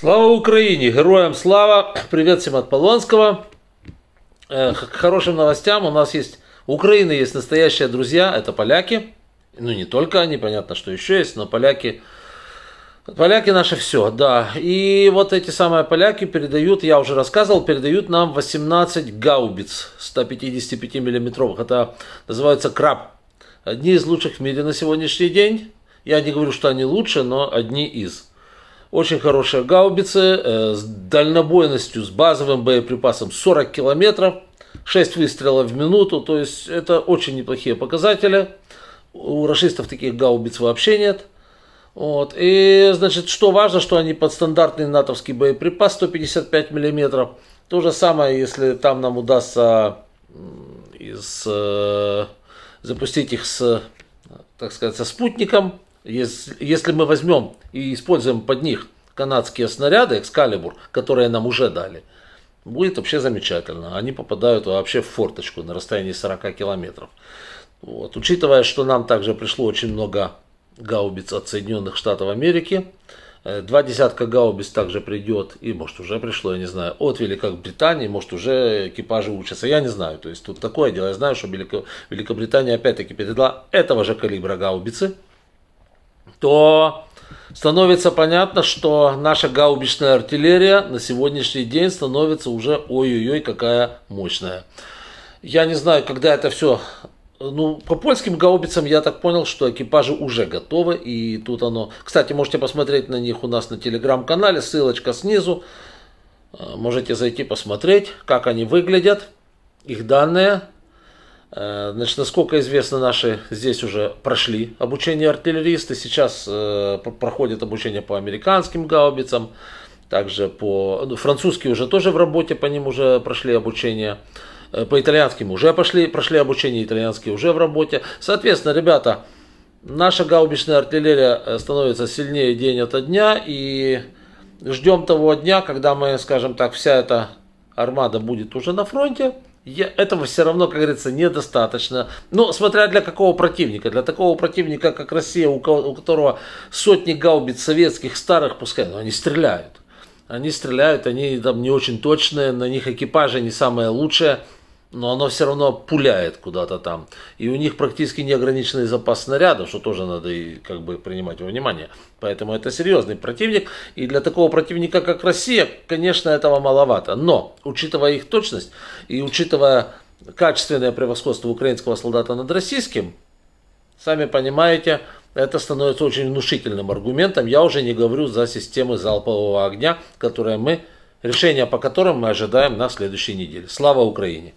Слава Украине! Героям слава! Привет всем от Полонского. Э, к хорошим новостям у нас есть... У Украины есть настоящие друзья, это поляки. Ну, не только они, понятно, что еще есть, но поляки... Поляки наши все, да. И вот эти самые поляки передают, я уже рассказывал, передают нам 18 гаубиц 155 миллиметровых. Это называется краб. Одни из лучших в мире на сегодняшний день. Я не говорю, что они лучше, но одни из. Очень хорошие гаубицы э, с дальнобойностью, с базовым боеприпасом 40 километров, 6 выстрелов в минуту. То есть это очень неплохие показатели. У расистов таких гаубиц вообще нет. Вот. И, значит, что важно, что они под стандартный натовский боеприпас 155 миллиметров. То же самое, если там нам удастся из, э, запустить их с, так сказать, со спутником, если мы возьмем и используем под них канадские снаряды Экскалибур, которые нам уже дали, будет вообще замечательно. Они попадают вообще в форточку на расстоянии 40 километров. Вот. Учитывая, что нам также пришло очень много гаубиц от Соединенных Штатов Америки, э, Два десятка гаубиц также придет, и может уже пришло, я не знаю, от Великобритании, может уже экипажи учатся, я не знаю. То есть тут такое дело, я знаю, что Великобритания опять-таки передала этого же калибра гаубицы, то становится понятно, что наша гаубичная артиллерия на сегодняшний день становится уже ой-ой-ой какая мощная. Я не знаю, когда это все... Ну, по польским гаубицам я так понял, что экипажи уже готовы, и тут оно... Кстати, можете посмотреть на них у нас на телеграм-канале, ссылочка снизу. Э, можете зайти посмотреть, как они выглядят, их данные, Э, значит, насколько известно, наши здесь уже прошли обучение артиллеристы. Сейчас э, проходят обучение по американским гаубицам, также по... Ну, французские уже тоже в работе, по ним уже прошли обучение. Э, по итальянским уже пошли, прошли обучение, итальянские уже в работе. Соответственно, ребята, наша гаубичная артиллерия э, становится сильнее день ото дня. И ждем того дня, когда мы, скажем так, вся эта армада будет уже на фронте. Я, этого все равно, как говорится, недостаточно. Но смотря для какого противника. Для такого противника, как Россия, у, кого, у которого сотни гаубиц советских, старых, пускай, но они стреляют. Они стреляют, они там не очень точные, на них экипажи не самые лучшие но оно все равно пуляет куда-то там. И у них практически неограниченный запас снарядов, что тоже надо и как бы принимать во внимание. Поэтому это серьезный противник. И для такого противника, как Россия, конечно, этого маловато. Но, учитывая их точность и учитывая качественное превосходство украинского солдата над российским, сами понимаете, это становится очень внушительным аргументом. Я уже не говорю за системы залпового огня, которые мы решение по которым мы ожидаем на следующей неделе. Слава Украине!